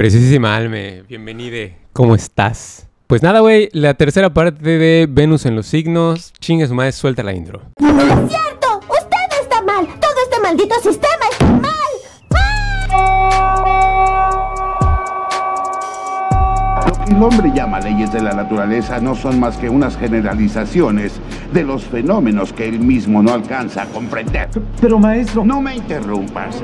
Precisísima Alme, bienvenide. ¿Cómo estás? Pues nada, güey, la tercera parte de Venus en los signos. Chingue su madre, suelta la intro. ¡No es cierto! ¡Usted está mal! ¡Todo este maldito sistema está mal! Lo que el hombre llama leyes de la naturaleza no son más que unas generalizaciones de los fenómenos que él mismo no alcanza a comprender. Pero maestro... No me interrumpas.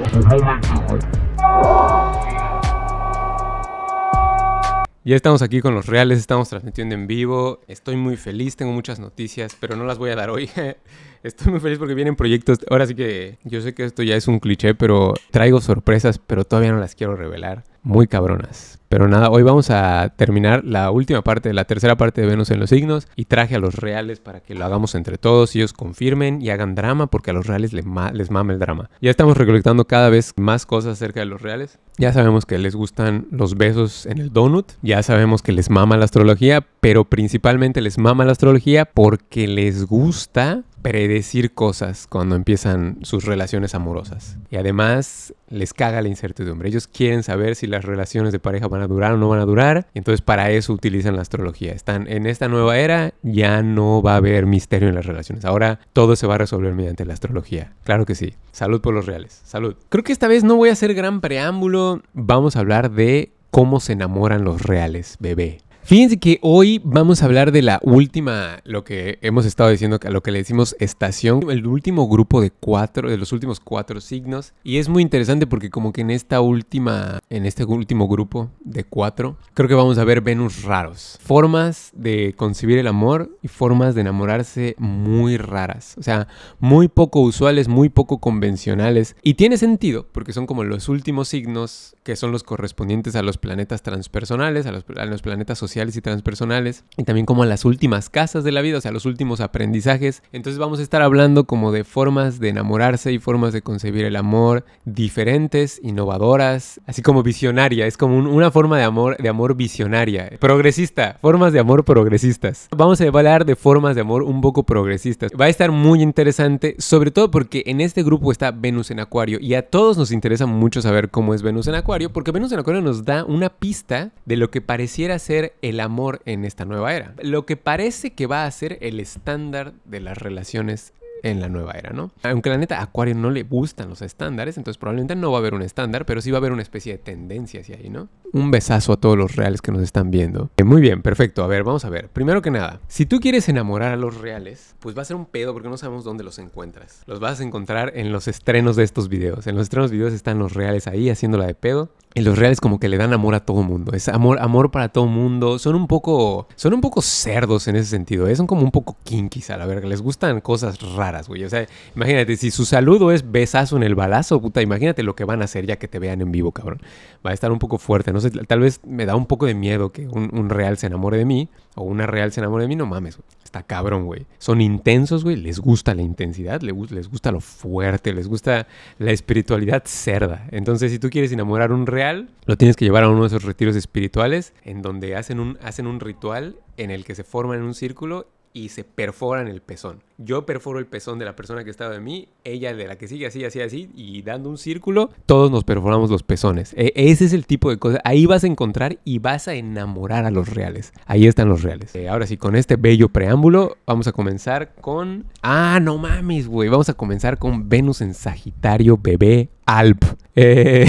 Ya estamos aquí con los reales, estamos transmitiendo en vivo. Estoy muy feliz, tengo muchas noticias, pero no las voy a dar hoy. Estoy muy feliz porque vienen proyectos. Ahora sí que yo sé que esto ya es un cliché, pero traigo sorpresas, pero todavía no las quiero revelar muy cabronas. Pero nada, hoy vamos a terminar la última parte, la tercera parte de Venus en los signos y traje a los reales para que lo hagamos entre todos, ellos confirmen y hagan drama porque a los reales les, les mama el drama. Ya estamos recolectando cada vez más cosas acerca de los reales. Ya sabemos que les gustan los besos en el donut, ya sabemos que les mama la astrología, pero principalmente les mama la astrología porque les gusta predecir cosas cuando empiezan sus relaciones amorosas. Y además les caga la incertidumbre. Ellos quieren saber si las relaciones de pareja van a durar o no van a durar. Entonces para eso utilizan la astrología. Están en esta nueva era, ya no va a haber misterio en las relaciones. Ahora todo se va a resolver mediante la astrología. Claro que sí. Salud por los reales. Salud. Creo que esta vez no voy a hacer gran preámbulo. Vamos a hablar de cómo se enamoran los reales, bebé. Fíjense que hoy vamos a hablar de la última, lo que hemos estado diciendo, lo que le decimos estación, el último grupo de cuatro, de los últimos cuatro signos. Y es muy interesante porque como que en esta última, en este último grupo de cuatro, creo que vamos a ver Venus raros. Formas de concebir el amor y formas de enamorarse muy raras. O sea, muy poco usuales, muy poco convencionales. Y tiene sentido porque son como los últimos signos que son los correspondientes a los planetas transpersonales, a los, a los planetas sociales y transpersonales, y también como a las últimas casas de la vida, o sea, los últimos aprendizajes. Entonces vamos a estar hablando como de formas de enamorarse y formas de concebir el amor diferentes, innovadoras, así como visionaria, es como una forma de amor, de amor visionaria, progresista, formas de amor progresistas. Vamos a hablar de formas de amor un poco progresistas. Va a estar muy interesante, sobre todo porque en este grupo está Venus en Acuario y a todos nos interesa mucho saber cómo es Venus en Acuario, porque Venus en Acuario nos da una pista de lo que pareciera ser el amor en esta nueva era, lo que parece que va a ser el estándar de las relaciones en la nueva era, ¿no? Aunque la neta, a Acuario no le gustan los estándares, entonces probablemente no va a haber un estándar, pero sí va a haber una especie de tendencia hacia ahí, ¿no? Un besazo a todos los reales que nos están viendo. Eh, muy bien, perfecto. A ver, vamos a ver. Primero que nada, si tú quieres enamorar a los reales, pues va a ser un pedo porque no sabemos dónde los encuentras. Los vas a encontrar en los estrenos de estos videos. En los estrenos de videos están los reales ahí haciéndola de pedo. En los reales como que le dan amor a todo mundo. Es amor, amor para todo mundo. Son un poco, son un poco cerdos en ese sentido. ¿eh? Son como un poco kinkis a la verga. Les gustan cosas raras. O sea, imagínate, si su saludo es besazo en el balazo, puta, imagínate lo que van a hacer ya que te vean en vivo, cabrón. Va a estar un poco fuerte, no sé, tal vez me da un poco de miedo que un, real se enamore de mí o una real se enamore de mí, no mames, Está cabrón, güey. Son intensos, güey, les gusta la intensidad, les, gusta lo fuerte, les gusta la espiritualidad cerda. Entonces, si tú quieres enamorar un real, lo tienes que llevar a uno de esos retiros espirituales en donde hacen un, hacen un ritual en el que se forman en un círculo y se perforan el pezón. Yo perforo el pezón de la persona que estaba de mí, ella de la que sigue así, así, así, y dando un círculo, todos nos perforamos los pezones. E, ese es el tipo de cosas. Ahí vas a encontrar y vas a enamorar a los reales. Ahí están los reales. Eh, ahora sí, con este bello preámbulo, vamos a comenzar con... Ah, no mames, güey. Vamos a comenzar con Venus en Sagitario, bebé, Alp. Eh,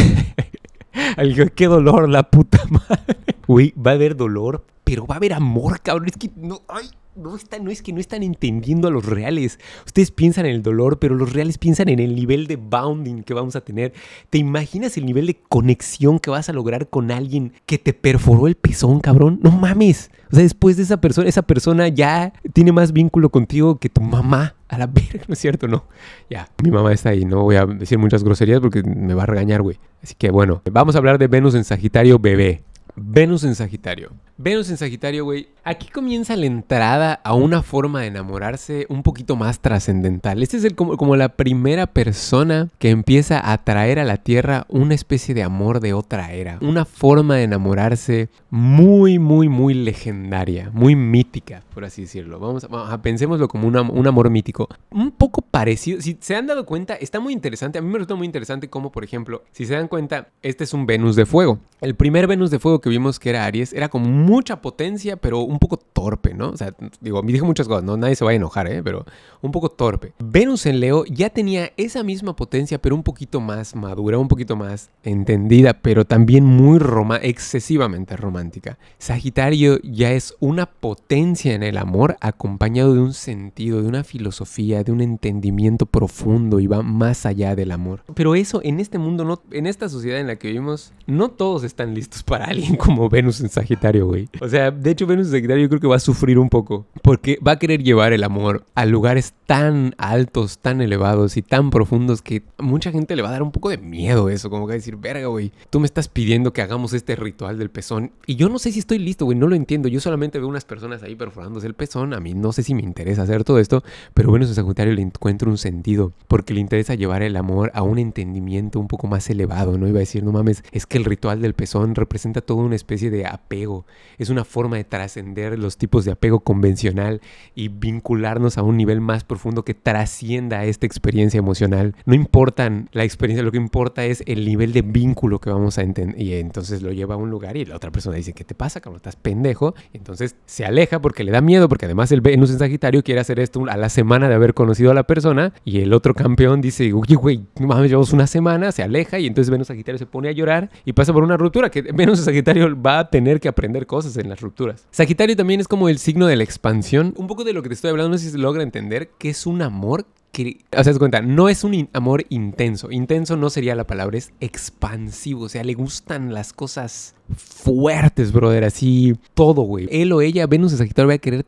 qué dolor, la puta madre. Güey, va a haber dolor, pero va a haber amor, cabrón. Es que no... ¡Ay! no, no es que no están entendiendo a los reales. Ustedes piensan en el dolor, pero los reales piensan en el nivel de bounding que vamos a tener. ¿Te imaginas el nivel de conexión que vas a lograr con alguien que te perforó el pezón, cabrón? No mames. O sea, después de esa persona, esa persona ya tiene más vínculo contigo que tu mamá. A la verga, ¿no es cierto? No. Ya, mi mamá está ahí. No voy a decir muchas groserías porque me va a regañar, güey. Así que bueno, vamos a hablar de Venus en Sagitario bebé. Venus en Sagitario. Venus en Sagitario, güey. Aquí comienza la entrada a una forma de enamorarse un poquito más trascendental. Este es el, como, la primera persona que empieza a traer a la Tierra una especie de amor de otra era. Una forma de enamorarse muy, muy, muy legendaria. Muy mítica, por así decirlo. Vamos a, vamos como un amor mítico. Un poco parecido. Si se han dado cuenta, está muy interesante. A mí me resulta muy interesante como, por ejemplo, si se dan cuenta, este es un Venus de fuego. El primer Venus de fuego que vimos que era Aries era como mucha potencia, pero un poco torpe, ¿no? O sea, digo, me dije muchas cosas, ¿no? Nadie se va a enojar, ¿eh? Pero un poco torpe. Venus en Leo ya tenía esa misma potencia, pero un poquito más madura, un poquito más entendida, pero también muy roma excesivamente romántica. Sagitario ya es una potencia en el amor acompañado de un sentido, de una filosofía, de un entendimiento profundo y va más allá del amor. Pero eso en este mundo, no, en esta sociedad en la que vivimos, no todos están listos para alguien como Venus en Sagitario, güey. O sea, de hecho, Venus Secretario yo creo que va a sufrir un poco. Porque va a querer llevar el amor a lugares tan altos, tan elevados y tan profundos que mucha gente le va a dar un poco de miedo eso. Como que decir, verga, güey, tú me estás pidiendo que hagamos este ritual del pezón. Y yo no sé si estoy listo, güey, no lo entiendo. Yo solamente veo unas personas ahí perforándose el pezón. A mí no sé si me interesa hacer todo esto. Pero Venus Secretario le encuentro un sentido. Porque le interesa llevar el amor a un entendimiento un poco más elevado, ¿no? Iba a decir, no mames, es que el ritual del pezón representa toda una especie de apego es una forma de trascender los tipos de apego convencional y vincularnos a un nivel más profundo que trascienda esta experiencia emocional. No importan la experiencia, lo que importa es el nivel de vínculo que vamos a entender. Y entonces lo lleva a un lugar y la otra persona dice, ¿qué te pasa, cabrón? Estás pendejo. entonces se aleja porque le da miedo, porque además el Venus en Sagitario quiere hacer esto a la semana de haber conocido a la persona y el otro campeón dice, oye, güey, no mames, llevamos una semana, se aleja y entonces Venus Sagitario se pone a llorar y pasa por una ruptura que Venus Sagitario va a tener que aprender cosas, en las rupturas. Sagitario también es como el signo de la expansión. Un poco de lo que te estoy hablando, no sé si se logra entender, que es un amor que, o sea, se cuenta, no es un amor intenso. Intenso no sería la palabra, es expansivo. O sea, le gustan las cosas fuertes, brother. Así todo, güey. Él o ella, Venus en Sagitario, va a querer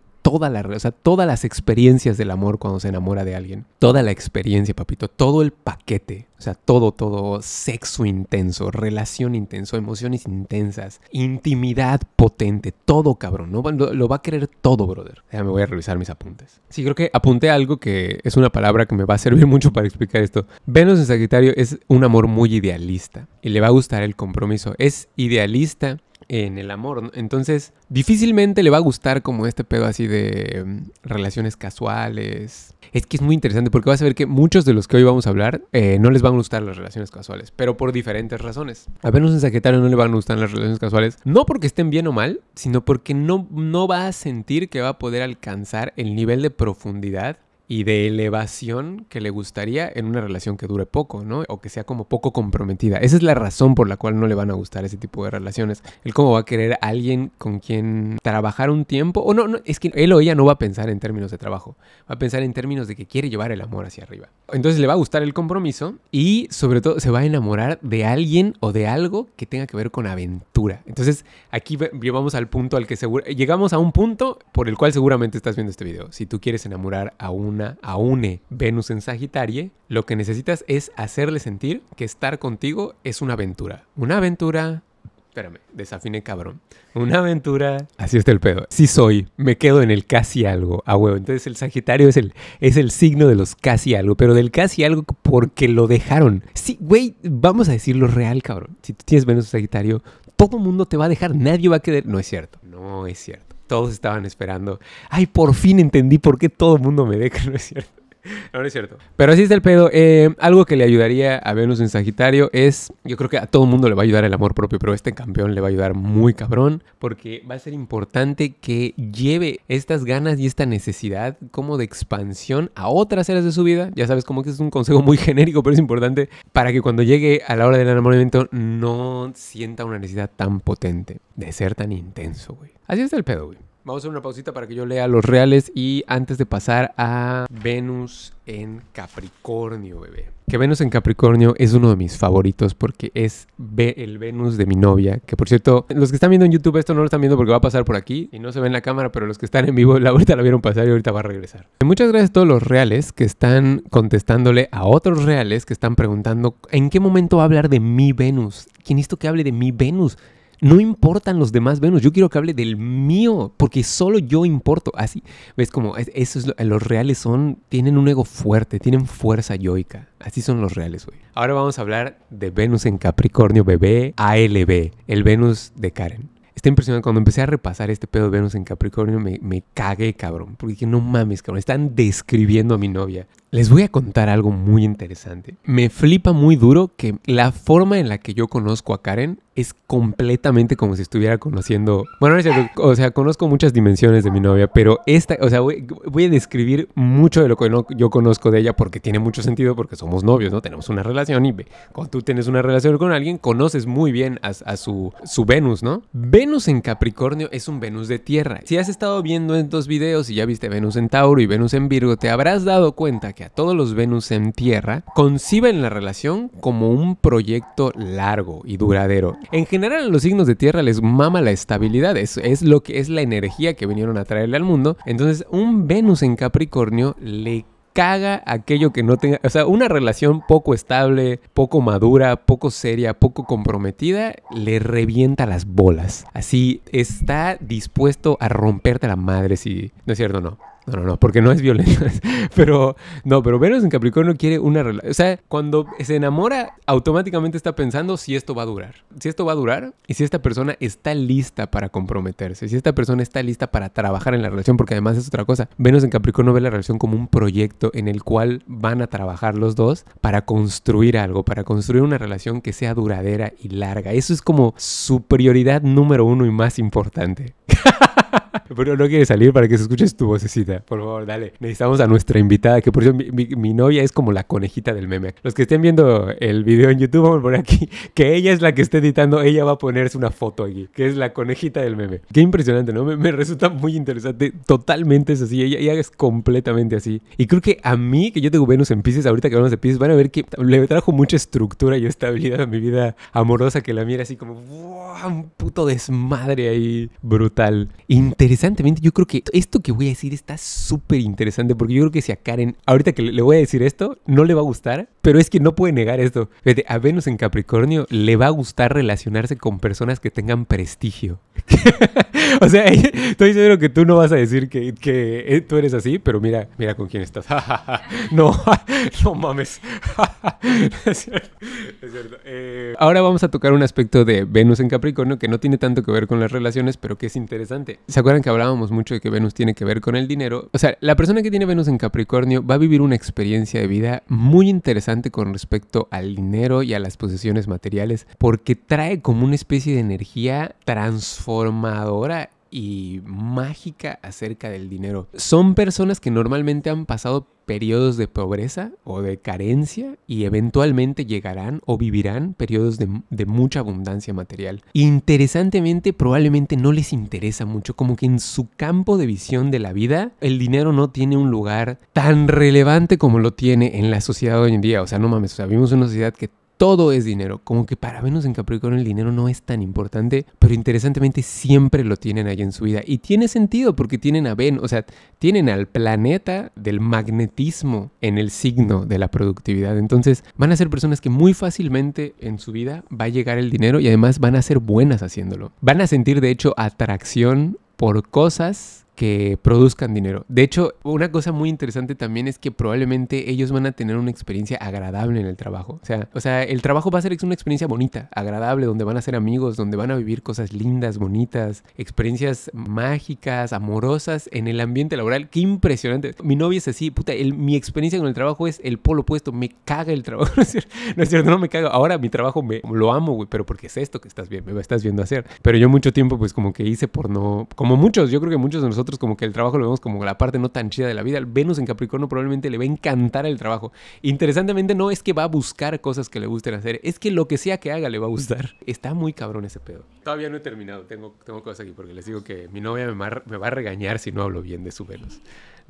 la, todas las experiencias del amor cuando se enamora de alguien. Toda la experiencia, papito, todo el paquete. O sea, todo, todo, sexo intenso, relación intenso, emociones intensas, intimidad potente, todo, cabrón. ¿no? Lo, lo va a querer todo, brother. Ya me voy a revisar mis apuntes. Sí, creo que apunté algo que es una palabra que me va a servir mucho para explicar esto. Venus en Sagitario es un amor muy idealista y le va a gustar el compromiso. Es idealista en el amor. Entonces, difícilmente le va a gustar como este pedo así de mm, relaciones casuales. Es que es muy interesante porque vas a ver que muchos de los que hoy vamos a hablar eh, no les van a gustar las relaciones casuales, pero por diferentes razones. A Venus en Sagitario no le van a gustar las relaciones casuales, no porque estén bien o mal, sino porque no, no va a sentir que va a poder alcanzar el nivel de profundidad y de elevación que le gustaría en una relación que dure poco, ¿no? O que sea como poco comprometida. Esa es la razón por la cual no le van a gustar ese tipo de relaciones. Él cómo va a querer a alguien con quien trabajar un tiempo, o no, no, es que él o ella no va a pensar en términos de trabajo, va a pensar en términos de que quiere llevar el amor hacia arriba. Entonces le va a gustar el compromiso y sobre todo se va a enamorar de alguien o de algo que tenga que ver con aventura. Entonces aquí llevamos al punto al que seguro, llegamos a un punto por el cual seguramente estás viendo este video. Si tú quieres enamorar a un Luna Venus en Sagitario, lo que necesitas es hacerle sentir que estar contigo es una aventura. Una aventura Espérame, desafine cabrón. Una aventura. Así está el pedo. Sí soy, me quedo en el casi algo. a ah, huevo. Entonces el Sagitario es el, es el signo de los casi algo, pero del casi algo porque lo dejaron. Sí, güey, vamos a decirlo real, cabrón. Si tú tienes Venus en Sagitario, todo mundo te va a dejar, nadie va a querer. No es cierto, no es cierto todos estaban esperando. Ay, por fin entendí por qué todo el mundo me deja, ¿no es cierto? no, es cierto. Pero así es el pedo. Eh, algo que le ayudaría a Venus en Sagitario es, yo creo que a todo el mundo le va a ayudar el amor propio, pero este campeón le va a ayudar muy cabrón, porque va a ser importante que lleve estas ganas y esta necesidad como de expansión a otras áreas de su vida. Ya sabes, como que es un consejo muy genérico, pero es importante para que cuando llegue a la hora del enamoramiento no sienta una necesidad tan potente de ser tan intenso, güey. Así es el pedo, güey. Vamos a hacer una pausita para que yo lea los reales y antes de pasar a Venus en Capricornio, bebé. Que Venus en Capricornio es uno de mis favoritos porque es el Venus de mi novia. Que por cierto, los que están viendo en YouTube esto no lo están viendo porque va a pasar por aquí y no se ve en la cámara, pero los que están en vivo ahorita la vieron pasar y ahorita va a regresar. muchas gracias a todos los reales que están contestándole a otros reales que están preguntando en qué momento va a hablar de mi Venus. ¿Quién es esto que hable de mi Venus? No importan los demás Venus, yo quiero que hable del mío, porque solo yo importo. Así, ves como eso los reales son, tienen un ego fuerte, tienen fuerza yoica. Así son los reales, güey. Ahora vamos a hablar de Venus en Capricornio bebé ALB, el Venus de Karen. Está impresionante. Cuando empecé a repasar este pedo de Venus en Capricornio, me, me cagué, cabrón. Porque dije, no mames, cabrón. Están describiendo a mi novia. Les voy a contar algo muy interesante. Me flipa muy duro que la forma en la que yo conozco a Karen es completamente como si estuviera conociendo. Bueno, o sea, conozco muchas dimensiones de mi novia, pero esta, o sea, voy, a describir mucho de lo que yo conozco de ella porque tiene mucho sentido porque somos novios, ¿no? Tenemos una relación y cuando tú tienes una relación con alguien, conoces muy bien a, su, su Venus, ¿no? Venus en Capricornio es un Venus de tierra. Si has estado viendo estos videos y ya viste Venus en Tauro y Venus en Virgo, te habrás dado cuenta que todos los Venus en tierra, conciben la relación como un proyecto largo y duradero. En general los signos de tierra les mama la estabilidad, es, es lo que es la energía que vinieron a traerle al mundo. Entonces un Venus en Capricornio le caga aquello que no tenga, o sea, una relación poco estable, poco madura, poco seria, poco comprometida, le revienta las bolas. Así está dispuesto a romperte la madre si no es cierto no. No, no, no, porque no es violencia pero, no, pero Venus en Capricornio quiere una relación. O sea, cuando se enamora, automáticamente está pensando si esto va a durar. Si esto va a durar y si esta persona está lista para comprometerse. Si esta persona está lista para trabajar en la relación, porque además es otra cosa. Venus en Capricornio ve la relación como un proyecto en el cual van a trabajar los dos para construir algo, para construir una relación que sea duradera y larga. Eso es como su prioridad número uno y más importante. Pero no quiere salir para que se escuche tu vocecita. Por favor, dale. Necesitamos a nuestra invitada, que por eso mi, novia es como la conejita del meme. Los que estén viendo el video en YouTube, vamos a poner aquí que ella es la que está editando, ella va a ponerse una foto aquí, que es la conejita del meme. Qué impresionante, ¿no? Me, resulta muy interesante. Totalmente es así. Ella, es completamente así. Y creo que a mí, que yo tengo Venus en Pisces, ahorita que hablamos de Pisces, van a ver que le trajo mucha estructura y estabilidad a mi vida amorosa, que la mira así como, Un puto desmadre ahí brutal interesantemente, yo creo que esto que voy a decir está súper interesante porque yo creo que si a Karen, ahorita que le voy a decir esto, no le va a gustar, pero es que no puede negar esto. a Venus en Capricornio le va a gustar relacionarse con personas que tengan prestigio. o sea, estoy seguro que tú no vas a decir que, eh, tú eres así, pero mira, mira con quién estás. no, no mames. Eh, ahora vamos a tocar un aspecto de Venus en Capricornio que no tiene tanto que ver con las relaciones, pero que es interesante. ¿Se acuerdan que hablábamos mucho de que Venus tiene que ver con el dinero? O sea, la persona que tiene Venus en Capricornio va a vivir una experiencia de vida muy interesante con respecto al dinero y a las posesiones materiales, porque trae como una especie de energía transformadora y mágica acerca del dinero. Son personas que normalmente han pasado periodos de pobreza o de carencia y eventualmente llegarán o vivirán periodos de, mucha abundancia material. Interesantemente, probablemente no les interesa mucho, como que en su campo de visión de la vida, el dinero no tiene un lugar tan relevante como lo tiene en la sociedad hoy en día. O sea, no mames, o sea, una sociedad que todo es dinero. Como que para Venus en Capricornio el dinero no es tan importante, pero interesantemente siempre lo tienen ahí en su vida. Y tiene sentido porque tienen a Ven, o sea, tienen al planeta del magnetismo en el signo de la productividad. Entonces van a ser personas que muy fácilmente en su vida va a llegar el dinero y además van a ser buenas haciéndolo. Van a sentir de hecho atracción por cosas que produzcan dinero. De hecho, una cosa muy interesante también es que probablemente ellos van a tener una experiencia agradable en el trabajo. O sea, o sea, el trabajo va a ser una experiencia bonita, agradable, donde van a ser amigos, donde van a vivir cosas lindas, bonitas, experiencias mágicas, amorosas en el ambiente laboral. Qué impresionante. Mi novia es así, puta, mi experiencia con el trabajo es el polo opuesto, me caga el trabajo. no es cierto, no, no me cago. Ahora mi trabajo me lo amo, güey, pero porque es esto que estás bien, me estás viendo hacer. Pero yo mucho tiempo pues como que hice por no, como muchos, yo creo que muchos de nosotros como que el trabajo lo vemos como la parte no tan chida de la vida. Venus en Capricornio probablemente le va a encantar el trabajo. Interesantemente no es que va a buscar cosas que le gusten hacer, es que lo que sea que haga le va a gustar. Está muy cabrón ese pedo. Todavía no he terminado, tengo, tengo cosas aquí porque les digo que mi novia me, me va a regañar si no hablo bien de su Venus.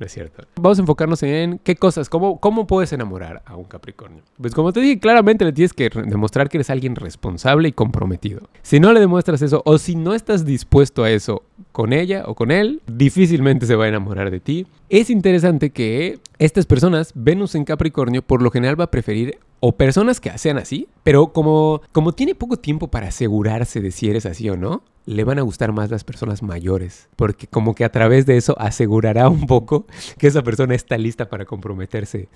No es cierto. Vamos a enfocarnos en qué cosas, cómo, cómo puedes enamorar a un Capricornio. Pues como te dije, claramente le tienes que demostrar que eres alguien responsable y comprometido. Si no le demuestras eso o si no estás dispuesto a eso con ella o con él, difícilmente se va a enamorar de ti. Es interesante que estas personas, Venus en Capricornio, por lo general va a preferir o personas que sean así, pero como, como tiene poco tiempo para asegurarse de si eres así o no, le van a gustar más las personas mayores, porque como que a través de eso asegurará un poco que esa persona está lista para comprometerse.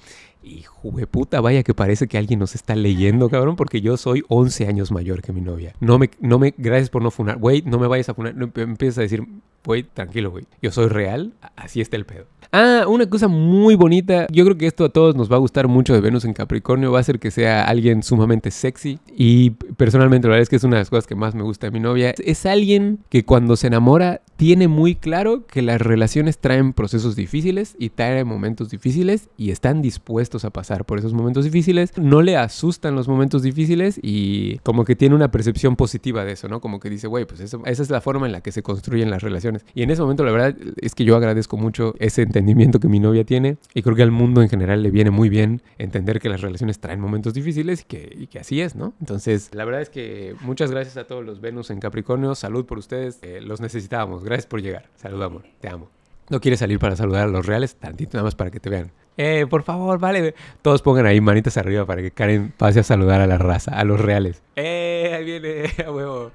Y puta, vaya que parece que alguien nos está leyendo, cabrón, porque yo soy 11 años mayor que mi novia. No me, no me, gracias por no funar. Güey, no me vayas a funar. empieza empiezas a decir, güey, tranquilo, güey. Yo soy real, así está el pedo. Ah, una cosa muy bonita. Yo creo que esto a todos nos va a gustar mucho de Venus en Capricornio. Va a ser que sea alguien sumamente sexy. Y personalmente, la verdad es que es una de las cosas que más me gusta de mi novia. Es alguien que cuando se enamora tiene muy claro que las relaciones traen procesos difíciles y traen momentos difíciles y están dispuestos a pasar por esos momentos difíciles. No le asustan los momentos difíciles y como que tiene una percepción positiva de eso, ¿no? Como que dice, güey, pues esa es la forma en la que se construyen las relaciones. Y en ese momento la verdad es que yo agradezco mucho ese entendimiento que mi novia tiene y creo que al mundo en general le viene muy bien entender que las relaciones traen momentos difíciles y que, y que así es, ¿no? Entonces, la verdad es que muchas gracias a todos los Venus en Capricornio, salud por ustedes. Eh, los necesitábamos. Gracias por llegar. Salud, amor. Te amo. ¿No quieres salir para saludar a los reales? Tantito nada más para que te vean. Eh, por favor, vale. Todos pongan ahí manitas arriba para que Karen pase a saludar a la raza, a los reales. ¡Eh! Ahí viene, a huevo.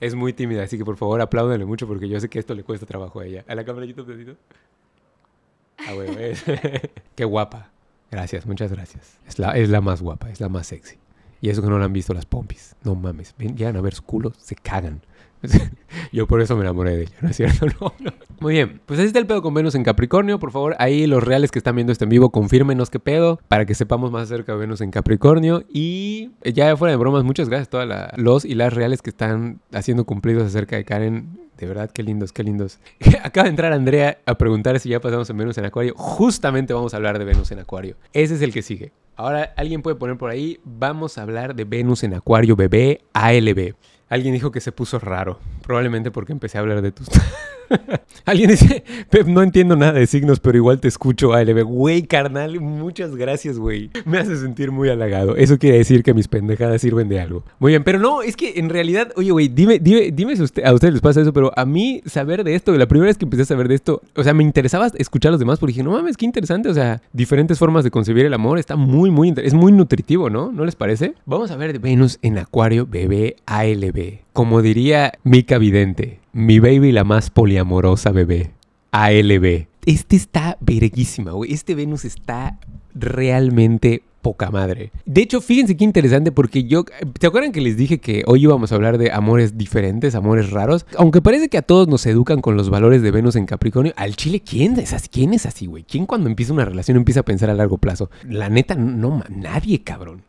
Es muy tímida, así que por favor apláudenle mucho porque yo sé que esto le cuesta trabajo a ella. A la cámara, un A huevo, eh. Qué guapa. Gracias, muchas gracias. Es la, es la más guapa, es la más sexy. Y eso que no la han visto las pompis. No mames. Ven, llegan a ver su culo, se cagan. Yo por eso me enamoré de ella, ¿no es cierto? Muy bien, pues así está el pedo con Venus en Capricornio. Por favor, ahí los reales que están viendo este en vivo, confírmenos qué pedo para que sepamos más acerca de Venus en Capricornio. Y ya fuera de bromas, muchas gracias a todos los y las reales que están haciendo cumplidos acerca de Karen. De verdad, qué lindos, qué lindos. Acaba de entrar Andrea a preguntar si ya pasamos en Venus en Acuario. Justamente vamos a hablar de Venus en Acuario. Ese es el que sigue. Ahora alguien puede poner por ahí, vamos a hablar de Venus en Acuario bebé ALB. Alguien dijo que se puso raro, probablemente porque empecé a hablar de tus... Alguien dice, Pep, no entiendo nada de signos, pero igual te escucho, ALB. Güey, carnal, muchas gracias, güey. Me hace sentir muy halagado. Eso quiere decir que mis pendejadas sirven de algo. Muy bien, pero no, es que en realidad, oye, güey, dime, dime, dime si usted, a ustedes les pasa eso, pero a mí saber de esto, la primera vez que empecé a saber de esto, o sea, me interesaba escuchar a los demás porque dije, no mames, qué interesante, o sea, diferentes formas de concebir el amor, está muy, muy, es muy nutritivo, ¿no? ¿No les parece? Vamos a ver de Venus en Acuario, bebé ALB. Como diría Mika Vidente, mi baby la más poliamorosa bebé. ALB. Este está verguísima, güey. Este Venus está realmente poca madre. De hecho, fíjense qué interesante porque yo, ¿te acuerdan que les dije que hoy íbamos a hablar de amores diferentes, amores raros? Aunque parece que a todos nos educan con los valores de Venus en Capricornio, al Chile, ¿quién es así? ¿Quién es así, güey? ¿Quién cuando empieza una relación empieza a pensar a largo plazo? La neta, no, nadie, cabrón.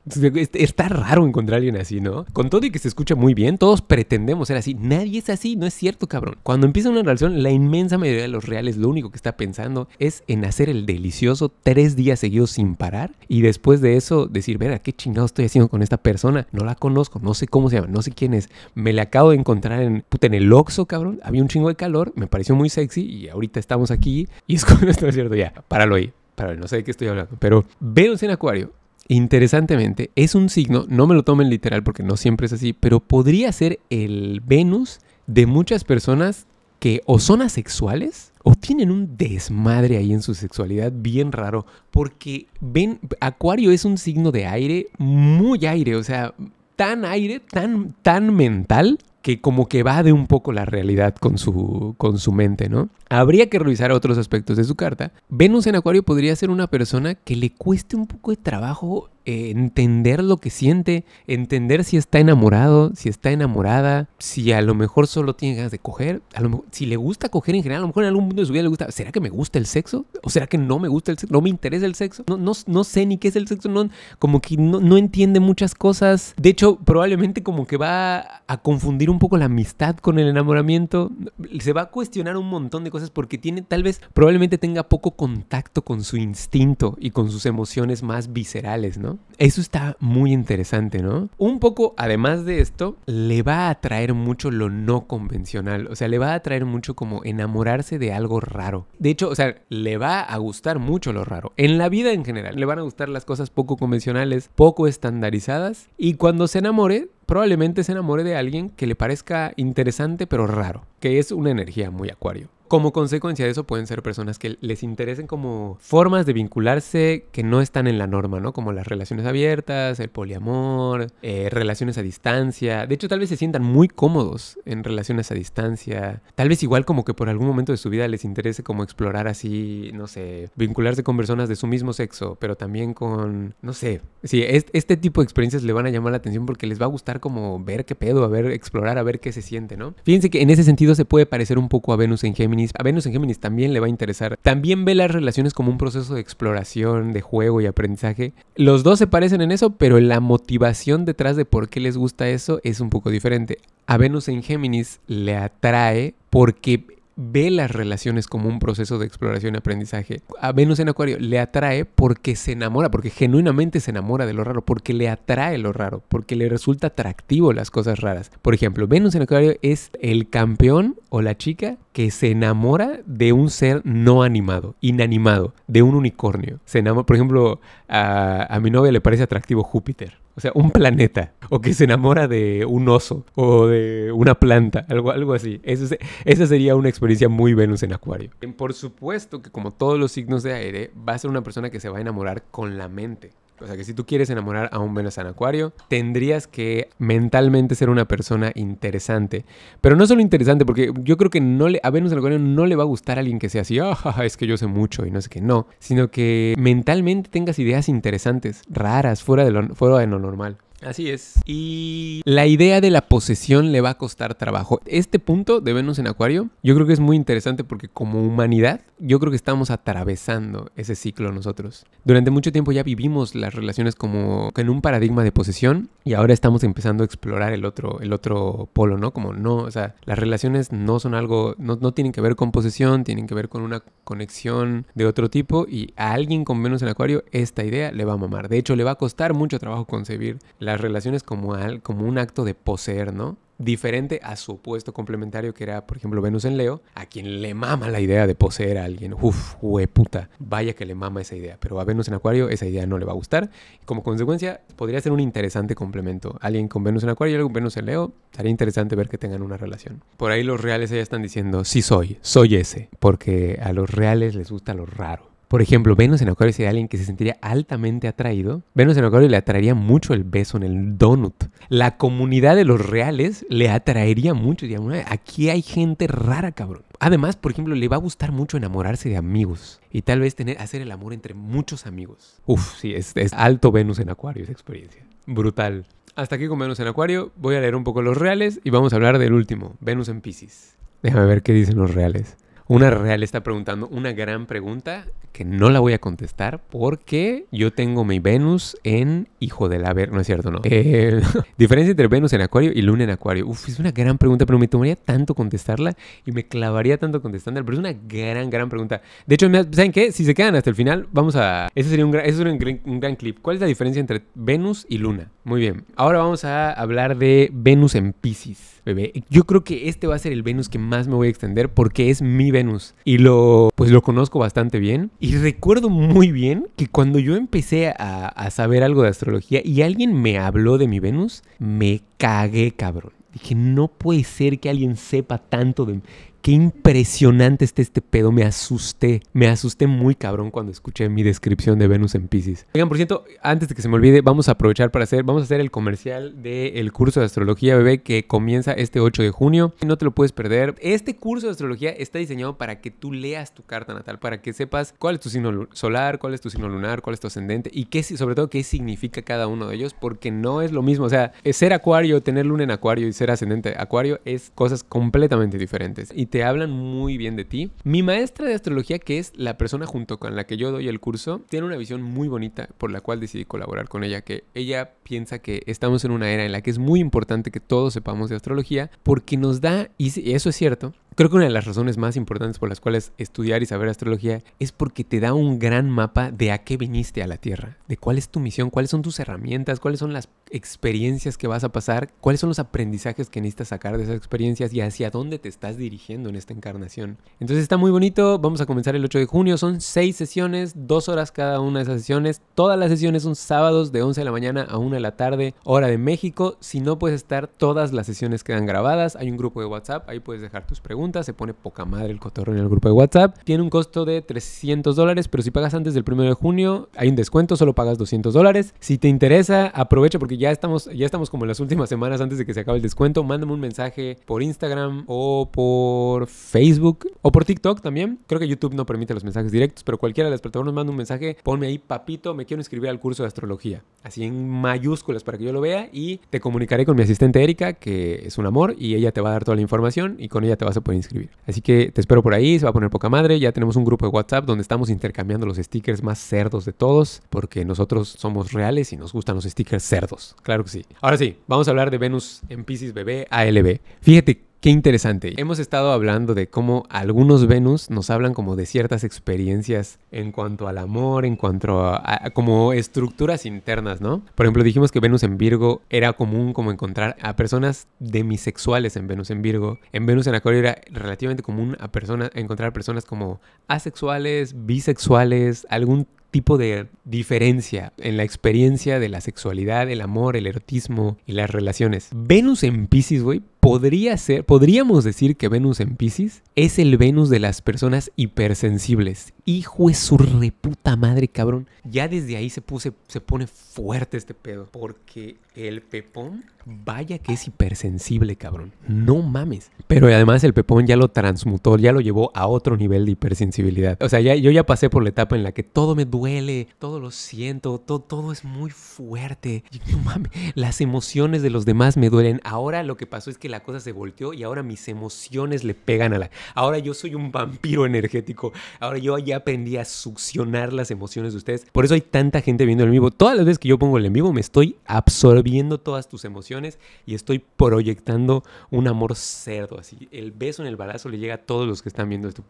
Está raro encontrar a alguien así, ¿no? Con todo y que se escucha muy bien, todos pretendemos ser así. Nadie es así, no es cierto, cabrón. Cuando empieza una relación, la inmensa mayoría de los reales lo único que está pensando es en hacer el delicioso tres días seguidos sin parar y después de eso decir, verá, qué chingado estoy haciendo con esta persona, no la conozco, no sé cómo se llama, no sé quién es, me la acabo de encontrar en, el Oxxo, cabrón, había un chingo de calor, me pareció muy sexy y ahorita estamos aquí y es cuando esto, cierto? Ya, páralo ahí, páralo, no sé de qué estoy hablando, pero Venus en Acuario Interesantemente, es un signo, no me lo tomen literal porque no siempre es así, pero podría ser el Venus de muchas personas que o son asexuales o tienen un desmadre ahí en su sexualidad bien raro, porque ven, Acuario es un signo de aire, muy aire, o sea, tan aire, tan, tan mental, que como que va de un poco la realidad con su, con su mente, ¿no? Habría que revisar otros aspectos de su carta. Venus en Acuario podría ser una persona que le cueste un poco de trabajo eh, entender lo que siente, entender si está enamorado, si está enamorada, si a lo mejor solo tiene ganas de coger, a lo mejor, si le gusta coger en general, a lo mejor en algún punto de su vida le gusta, ¿será que me gusta el sexo? ¿O será que no me gusta el sexo? ¿No me interesa el sexo? No, no, no sé ni qué es el sexo, no, como que no, no entiende muchas cosas. De hecho, probablemente como que va a confundir un poco la amistad con el enamoramiento, se va a cuestionar un montón de cosas porque tiene tal vez, probablemente tenga poco contacto con su instinto y con sus emociones más viscerales, ¿no? Eso está muy interesante, ¿no? Un poco, además de esto, le va a atraer mucho lo no convencional, o sea, le va a atraer mucho como enamorarse de algo raro. De hecho, o sea, le va a gustar mucho lo raro. En la vida en general, le van a gustar las cosas poco convencionales, poco estandarizadas, y cuando se enamore, probablemente se enamore de alguien que le parezca interesante pero raro, que es una energía muy acuario. Como consecuencia de eso pueden ser personas que les interesen como formas de vincularse que no están en la norma, ¿no? Como las relaciones abiertas, el poliamor, eh, relaciones a distancia. De hecho, tal vez se sientan muy cómodos en relaciones a distancia. Tal vez igual como que por algún momento de su vida les interese como explorar así, no sé, vincularse con personas de su mismo sexo, pero también con, no sé, sí, este tipo de experiencias le van a llamar la atención porque les va a gustar como ver qué pedo, a ver, explorar, a ver qué se siente, ¿no? Fíjense que en ese sentido se puede parecer un poco a Venus en Géminis a Venus en Géminis también le va a interesar. También ve las relaciones como un proceso de exploración, de juego y aprendizaje. Los dos se parecen en eso, pero la motivación detrás de por qué les gusta eso es un poco diferente. A Venus en Géminis le atrae porque ve las relaciones como un proceso de exploración y aprendizaje. A Venus en Acuario le atrae porque se enamora, porque genuinamente se enamora de lo raro, porque le atrae lo raro, porque le resulta atractivo las cosas raras. Por ejemplo, Venus en Acuario es el campeón o la chica que se enamora de un ser no animado, inanimado, de un unicornio. Se enamora, por ejemplo, a mi novia le parece atractivo Júpiter. O sea, un planeta. O que se enamora de un oso. O de una planta. Algo, algo así. Eso esa sería una experiencia muy Venus en Acuario. Por supuesto que como todos los signos de aire, va a ser una persona que se va a enamorar con la mente. O sea que si tú quieres enamorar a un Venus en Acuario, tendrías que mentalmente ser una persona interesante. Pero no solo interesante, porque yo creo que no a Venus en Acuario no le va a gustar alguien que sea así, ah, es que yo sé mucho y no sé qué, no. Sino que mentalmente tengas ideas interesantes, raras, fuera de fuera de lo normal. Así es. Y la idea de la posesión le va a costar trabajo. Este punto de Venus en Acuario, yo creo que es muy interesante porque como humanidad, yo creo que estamos atravesando ese ciclo nosotros. Durante mucho tiempo ya vivimos las relaciones como en un paradigma de posesión y ahora estamos empezando a explorar el otro, el otro polo, ¿no? Como no, o sea, las relaciones no son algo, no, no tienen que ver con posesión, tienen que ver con una conexión de otro tipo y a alguien con Venus en Acuario esta idea le va a mamar. De hecho, le va a costar mucho trabajo concebir las relaciones como, al, como un acto de poseer, ¿no? Diferente a su opuesto complementario que era, por ejemplo, Venus en Leo, a quien le mama la idea de poseer a alguien. Uf, hue vaya que le mama esa idea. Pero a Venus en Acuario esa idea no le va a gustar. Y como consecuencia, podría ser un interesante complemento. Alguien con Venus en Acuario y alguien con Venus en Leo, estaría interesante ver que tengan una relación. Por ahí los reales ya están diciendo, sí soy, soy ese. Porque a los reales les gusta lo raro. Por ejemplo, Venus en Acuario sería alguien que se sentiría altamente atraído. Venus en Acuario le atraería mucho el beso en el donut. La comunidad de los reales le atraería mucho. Digamos, aquí hay gente rara, cabrón. Además, por ejemplo, le va a gustar mucho enamorarse de amigos y tal vez tener, hacer el amor entre muchos amigos. Uf, sí, es, es alto Venus en Acuario esa experiencia. Brutal. Hasta aquí con Venus en Acuario. Voy a leer un poco los reales y vamos a hablar del último, Venus en Pisces. Déjame ver qué dicen los reales. Una real está preguntando una gran pregunta que no la voy a contestar porque yo tengo mi Venus en Hijo del Haber. No es cierto, no. Eh, diferencia entre Venus en Acuario y Luna en Acuario. Uf, es una gran pregunta, pero me tomaría tanto contestarla y me clavaría tanto contestándola. Pero es una gran, gran pregunta. De hecho, ¿saben qué? Si se quedan hasta el final, vamos a. Ese sería un un gran, un gran clip. ¿Cuál es la diferencia entre Venus y Luna? Muy bien. Ahora vamos a hablar de Venus en Pisces bebé. Yo creo que este va a ser el Venus que más me voy a extender porque es mi Venus y lo pues lo conozco bastante bien y recuerdo muy bien que cuando yo empecé a, a saber algo de astrología y alguien me habló de mi Venus, me cagué, cabrón. Dije, no puede ser que alguien sepa tanto de qué impresionante está este pedo. Me asusté. Me asusté muy cabrón cuando escuché mi descripción de Venus en Pisces. Oigan, por cierto, antes de que se me olvide, vamos a aprovechar para hacer, vamos a hacer el comercial del curso de astrología bebé que comienza este 8 de junio. No te lo puedes perder. Este curso de astrología está diseñado para que tú leas tu carta natal, para que sepas cuál es tu signo solar, cuál es tu signo lunar, cuál es tu ascendente y qué, sobre todo qué significa cada uno de ellos, porque no es lo mismo. O sea, ser acuario, tener luna en acuario y ser ascendente acuario es cosas completamente diferentes. Y te hablan muy bien de ti. Mi maestra de astrología, que es la persona junto con la que yo doy el curso, tiene una visión muy bonita por la cual decidí colaborar con ella, que ella piensa que estamos en una era en la que es muy importante que todos sepamos de astrología porque nos da, y eso es cierto, Creo que una de las razones más importantes por las cuales estudiar y saber astrología es porque te da un gran mapa de a qué viniste a la Tierra, de cuál es tu misión, cuáles son tus herramientas, cuáles son las experiencias que vas a pasar, cuáles son los aprendizajes que necesitas sacar de esas experiencias y hacia dónde te estás dirigiendo en esta encarnación. Entonces está muy bonito, vamos a comenzar el 8 de junio, son seis sesiones, dos horas cada una de esas sesiones, todas las sesiones son sábados de 11 de la mañana a 1 de la tarde, hora de México, si no puedes estar, todas las sesiones quedan grabadas, hay un grupo de WhatsApp, ahí puedes dejar tus preguntas, se pone poca madre el cotorro en el grupo de WhatsApp, tiene un costo de 300 dólares, pero si pagas antes del 1 de junio, hay un descuento, solo pagas 200 dólares, si te interesa, aprovecha porque ya estamos, ya estamos como en las últimas semanas antes de que se acabe el descuento, mándame un mensaje por Instagram o por por Facebook o por TikTok también. Creo que YouTube no permite los mensajes directos, pero cualquiera de las plataformas manda un mensaje, ponme ahí, papito, me quiero inscribir al curso de astrología. Así en mayúsculas para que yo lo vea y te comunicaré con mi asistente Erika, que es un amor, y ella te va a dar toda la información y con ella te vas a poder inscribir. Así que te espero por ahí, se va a poner poca madre. Ya tenemos un grupo de WhatsApp donde estamos intercambiando los stickers más cerdos de todos, porque nosotros somos reales y nos gustan los stickers cerdos. Claro que sí. Ahora sí, vamos a hablar de Venus en Pisces bebé ALB. Fíjate Qué interesante. Hemos estado hablando de cómo algunos Venus nos hablan como de ciertas experiencias en cuanto al amor, en cuanto a, como estructuras internas, ¿no? Por ejemplo, dijimos que Venus en Virgo era común como encontrar a personas demisexuales en Venus en Virgo. En Venus en Acuario era relativamente común a personas encontrar personas como asexuales, bisexuales, algún tipo de diferencia en la experiencia de la sexualidad, el amor, el erotismo y las relaciones. Venus en Pisces, güey, podría ser, podríamos decir que Venus en Pisces es el Venus de las personas hipersensibles, hijo es su reputa madre, cabrón. Ya desde ahí se, puse, se pone fuerte este pedo. Porque el pepón, vaya que es hipersensible, cabrón. No mames. Pero además el pepón ya lo transmutó, ya lo llevó a otro nivel de hipersensibilidad. O sea, yo ya pasé por la etapa en la que todo me duele, todo lo siento, todo, todo es muy fuerte. no mames, las emociones de los demás me duelen. Ahora lo que pasó es que la cosa se volteó y ahora mis emociones le pegan a la... Ahora yo soy un vampiro energético. Ahora yo ya aprendí a succionar las emociones de ustedes. Por eso hay tanta gente viendo el en vivo. Todas las veces que yo pongo el en vivo me estoy absorbiendo todas tus emociones y estoy proyectando un amor cerdo. Así, el beso en el balazo le llega a todos los que están viendo esto.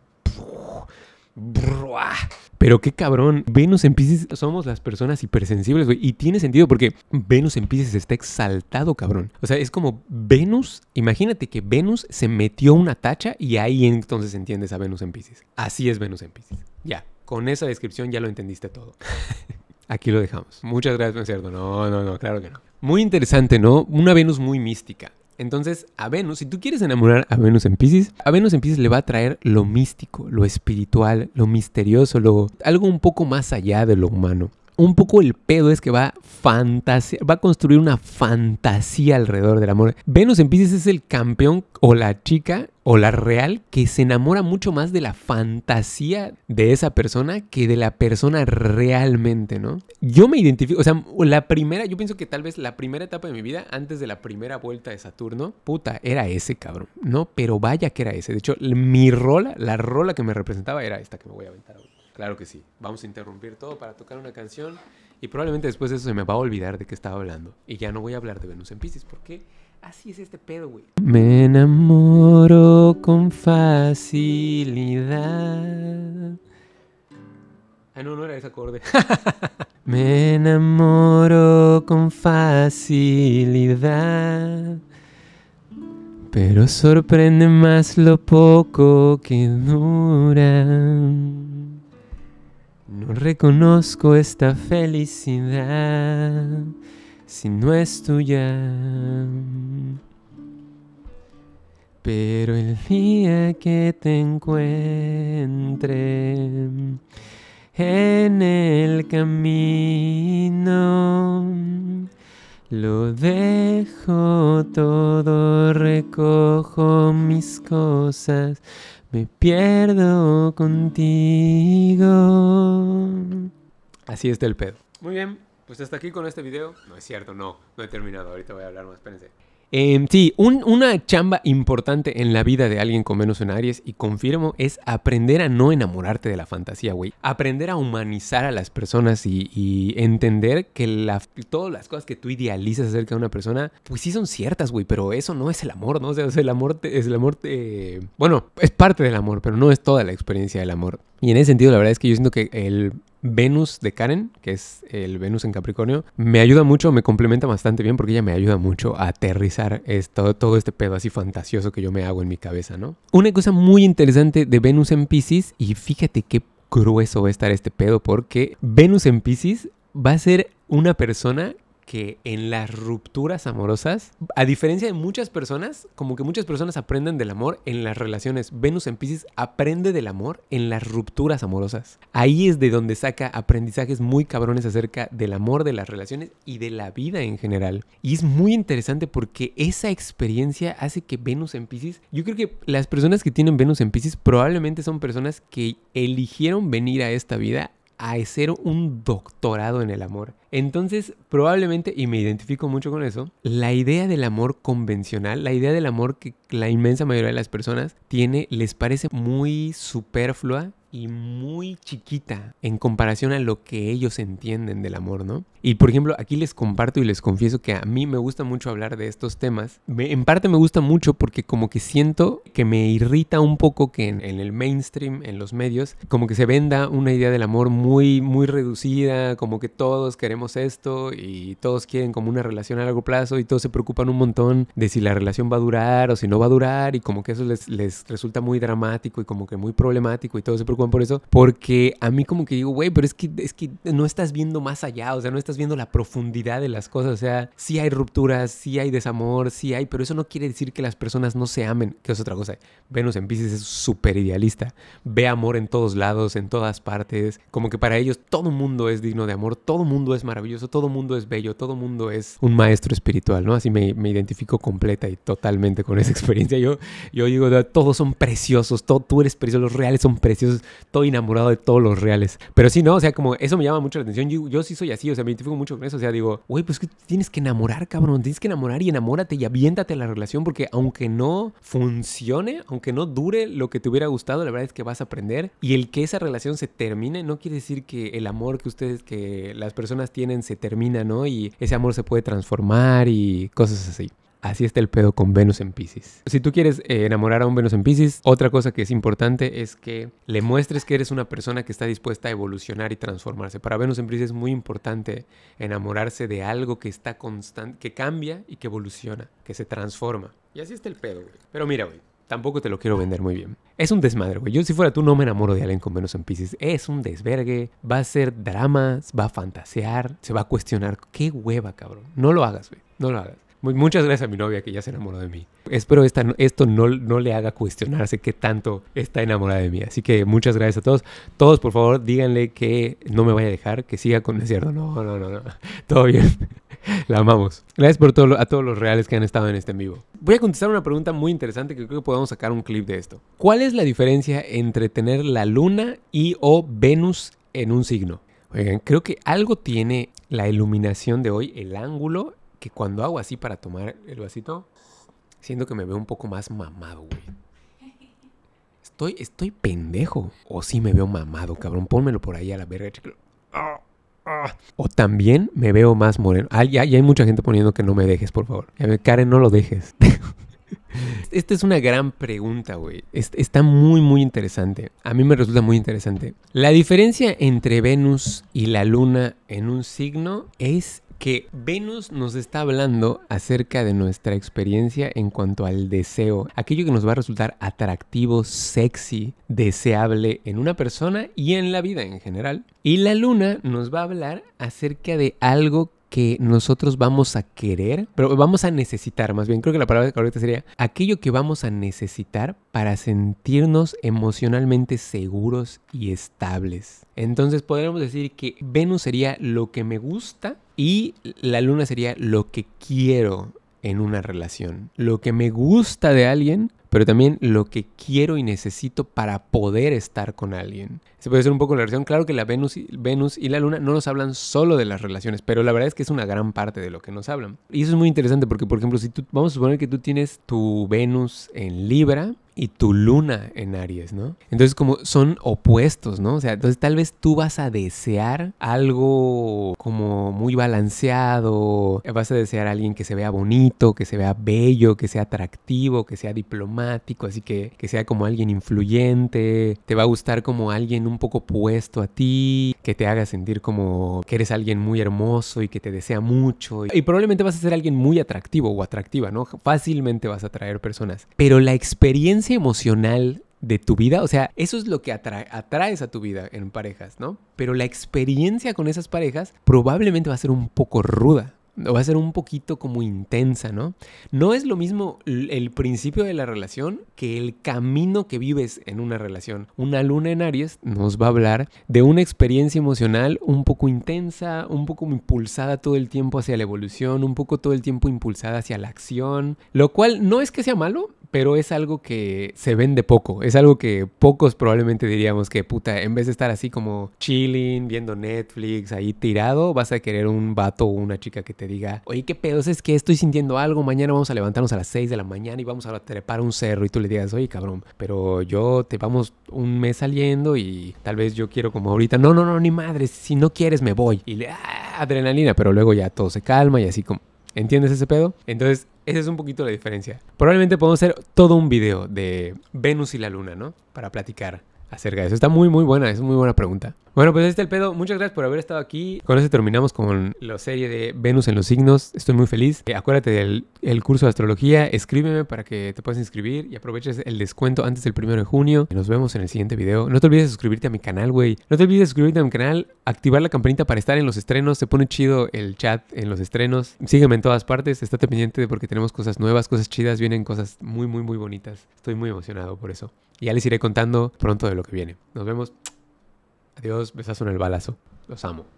Pero qué cabrón, Venus en Pisces somos las personas hipersensibles, güey. Y tiene sentido porque Venus en Pisces está exaltado, cabrón. O sea, es como Venus, imagínate que Venus se metió una tacha y ahí entonces entiendes a Venus en Pisces. Así es Venus en Pisces. Ya, con esa descripción ya lo entendiste todo. Aquí lo dejamos. Muchas gracias, no es cierto. No, no, no, claro que no. Muy interesante, ¿no? Una Venus muy mística. Entonces, a Venus, si tú quieres enamorar a Venus en Pisces, a Venus en Pisces le va a traer lo místico, lo espiritual, lo misterioso, algo un poco más allá de lo humano un poco el pedo es que va fantasía, va a construir una fantasía alrededor del amor. Venus en Pisces es el campeón o la chica o la real que se enamora mucho más de la fantasía de esa persona que de la persona realmente, ¿no? Yo me identifico, o sea, la primera, yo pienso que tal vez la primera etapa de mi vida, antes de la primera vuelta de Saturno, puta, era ese cabrón, ¿no? Pero vaya que era ese. De hecho, mi rola, la rola que me representaba era esta que me voy a aventar ahora. Claro que sí. Vamos a interrumpir todo para tocar una canción y probablemente después de eso se me va a olvidar de qué estaba hablando y ya no voy a hablar de Venus en Pisces porque así es este pedo, güey. Me enamoro con facilidad. Ah, no, no era ese acorde. me enamoro con facilidad. Pero sorprende más lo poco que dura reconozco esta felicidad si no es tuya. Pero el día que te encuentre en el camino, lo dejo todo, recojo mis cosas, me pierdo contigo. Así está el pedo. Muy bien, pues hasta aquí con este video. No es cierto, no, no he terminado. Ahorita voy a hablar más, espérense. Em, sí, una chamba importante en la vida de alguien con menos en Aries, y confirmo, es aprender a no enamorarte de la fantasía, güey. Aprender a humanizar a las personas y, entender que todas las cosas que tú idealizas acerca de una persona, pues sí son ciertas, güey, pero eso no es el amor, ¿no? O sea, el amor, es el amor, eh, bueno, es parte del amor, pero no es toda la experiencia del amor. Y en ese sentido, la verdad es que yo siento que el Venus de Karen, que es el Venus en Capricornio, me ayuda mucho, me complementa bastante bien porque ella me ayuda mucho a aterrizar todo este pedo así fantasioso que yo me hago en mi cabeza, ¿no? Una cosa muy interesante de Venus en Pisces, y fíjate qué grueso va a estar este pedo porque Venus en Pisces va a ser una persona que en las rupturas amorosas, a diferencia de muchas personas, como que muchas personas aprenden del amor en las relaciones. Venus en Pisces aprende del amor en las rupturas amorosas. Ahí es de donde saca aprendizajes muy cabrones acerca del amor, de las relaciones y de la vida en general. Y es muy interesante porque esa experiencia hace que Venus en Pisces, yo creo que las personas que tienen Venus en Pisces probablemente son personas que eligieron venir a esta vida a ser un doctorado en el amor. Entonces, probablemente, y me identifico mucho con eso, la idea del amor convencional, la idea del amor que la inmensa mayoría de las personas tiene, les parece muy superflua y muy chiquita en comparación a lo que ellos entienden del amor, ¿no? Y por ejemplo, aquí les comparto y les confieso que a mí me gusta mucho hablar de estos temas. en parte me gusta mucho porque como que siento que me irrita un poco que en, el mainstream, en los medios, como que se venda una idea del amor muy, muy reducida, como que todos queremos esto y todos quieren como una relación a largo plazo y todos se preocupan un montón de si la relación va a durar o si no va a durar y como que eso les, les resulta muy dramático y como que muy problemático y todos se preocupan Juan por eso, porque a mí como que digo, güey, pero es que, es que no estás viendo más allá, o sea, no estás viendo la profundidad de las cosas, o sea, sí hay rupturas, sí hay desamor, sí hay, pero eso no quiere decir que las personas no se amen, que es otra cosa. Venus en Pisces es súper idealista, ve amor en todos lados, en todas partes, como que para ellos todo mundo es digno de amor, todo mundo es maravilloso, todo mundo es bello, todo mundo es un maestro espiritual, ¿no? Así me, me identifico completa y totalmente con esa experiencia. Yo, yo digo, todos son preciosos, todo, tú eres precioso, los reales son preciosos estoy enamorado de todos los reales. Pero sí, ¿no? O sea, como eso me llama mucho la atención. Yo, sí soy así, o sea, me identifico mucho con eso. O sea, digo, güey, pues que tienes que enamorar, cabrón. Tienes que enamorar y enamórate y aviéntate a la relación porque aunque no funcione, aunque no dure lo que te hubiera gustado, la verdad es que vas a aprender. Y el que esa relación se termine no quiere decir que el amor que ustedes, que las personas tienen se termina, ¿no? Y ese amor se puede transformar y cosas así. Así está el pedo con Venus en Pisces. Si tú quieres eh, enamorar a un Venus en Pisces, otra cosa que es importante es que le muestres que eres una persona que está dispuesta a evolucionar y transformarse. Para Venus en Pisces es muy importante enamorarse de algo que está constante, que cambia y que evoluciona, que se transforma. Y así está el pedo, güey. Pero mira, güey, tampoco te lo quiero vender muy bien. Es un desmadre, güey. Yo si fuera tú no me enamoro de alguien con Venus en Pisces. Es un desvergue, va a ser dramas, va a fantasear, se va a cuestionar. Qué hueva, cabrón. No lo hagas, güey. No lo hagas. Muchas gracias a mi novia que ya se enamoró de mí. Espero esto no, no le haga cuestionarse qué tanto está enamorada de mí. Así que muchas gracias a todos. Todos, por favor, díganle que no me vaya a dejar, que siga con el cierto. No, no, no, no. Todo bien. La amamos. Gracias por todo, a todos los reales que han estado en este en vivo. Voy a contestar una pregunta muy interesante que creo que podemos sacar un clip de esto. ¿Cuál es la diferencia entre tener la luna y o Venus en un signo? Oigan, creo que algo tiene la iluminación de hoy, el ángulo que cuando hago así para tomar el vasito, siento que me veo un poco más mamado, güey. Estoy, estoy pendejo. O sí me veo mamado, cabrón. Pónmelo por ahí a la verga, chico. Ah, ah. O también me veo más moreno. Ah, ya, ya hay mucha gente poniendo que no me dejes, por favor. Karen, no lo dejes. Esta es una gran pregunta, güey. Está muy, muy interesante. A mí me resulta muy interesante. La diferencia entre Venus y la Luna en un signo es que Venus nos está hablando acerca de nuestra experiencia en cuanto al deseo, aquello que nos va a resultar atractivo, sexy, deseable en una persona y en la vida en general. Y la luna nos va a hablar acerca de algo que nosotros vamos a querer, pero vamos a necesitar, más bien creo que la palabra correcta sería aquello que vamos a necesitar para sentirnos emocionalmente seguros y estables. Entonces podríamos decir que Venus sería lo que me gusta y la luna sería lo que quiero en una relación. Lo que me gusta de alguien, pero también lo que quiero y necesito para poder estar con alguien se puede hacer un poco la relación. Claro que la Venus y, Venus y la Luna no nos hablan solo de las relaciones, pero la verdad es que es una gran parte de lo que nos hablan. Y eso es muy interesante porque, por ejemplo, si tú, vamos a suponer que tú tienes tu Venus en Libra y tu Luna en Aries, ¿no? Entonces como son opuestos, ¿no? O sea, entonces tal vez tú vas a desear algo como muy balanceado, vas a desear a alguien que se vea bonito, que se vea bello, que sea atractivo, que sea diplomático, así que que sea como alguien influyente, te va a gustar como alguien un poco puesto a ti, que te haga sentir como que eres alguien muy hermoso y que te desea mucho. Y probablemente vas a ser alguien muy atractivo o atractiva, ¿no? Fácilmente vas a atraer personas. Pero la experiencia emocional de tu vida, o sea, eso es lo que atraes a tu vida en parejas, ¿no? Pero la experiencia con esas parejas probablemente va a ser un poco ruda va a ser un poquito como intensa, ¿no? No es lo mismo el principio de la relación que el camino que vives en una relación. Una luna en Aries nos va a hablar de una experiencia emocional un poco intensa, un poco impulsada todo el tiempo hacia la evolución, un poco todo el tiempo impulsada hacia la acción, lo cual no es que sea malo, pero es algo que se vende poco. Es algo que pocos probablemente diríamos que, puta, en vez de estar así como chilling, viendo Netflix, ahí tirado, vas a querer un vato o una chica que te diga, oye, qué pedos es que estoy sintiendo algo, mañana vamos a levantarnos a las 6 de la mañana y vamos a trepar un cerro y tú le digas, oye, cabrón, pero yo te vamos un mes saliendo y tal vez yo quiero como ahorita, no, no, no, ni madre, si no quieres me voy. Y le, ah, adrenalina, pero luego ya todo se calma y así como ¿Entiendes ese pedo? Entonces, esa es un poquito la diferencia. Probablemente podemos hacer todo un video de Venus y la Luna, ¿no? Para platicar acerca de eso. Está muy, muy buena, es muy buena pregunta. Bueno, pues ahí está el pedo. Muchas gracias por haber estado aquí. Con eso terminamos con la serie de Venus en los signos. Estoy muy feliz. Eh, acuérdate del curso de astrología. Escríbeme para que te puedas inscribir y aproveches el descuento antes del primero de junio. Nos vemos en el siguiente video. No te olvides de suscribirte a mi canal, güey. No te olvides de suscribirte a mi canal, activar la campanita para estar en los estrenos. Se pone chido el chat en los estrenos. Sígueme en todas partes. Estate pendiente porque tenemos cosas nuevas, cosas chidas. Vienen cosas muy, muy, muy bonitas. Estoy muy emocionado por eso. Y ya les iré contando pronto de lo que viene. Nos vemos. Adiós, besazo en el balazo. Los amo.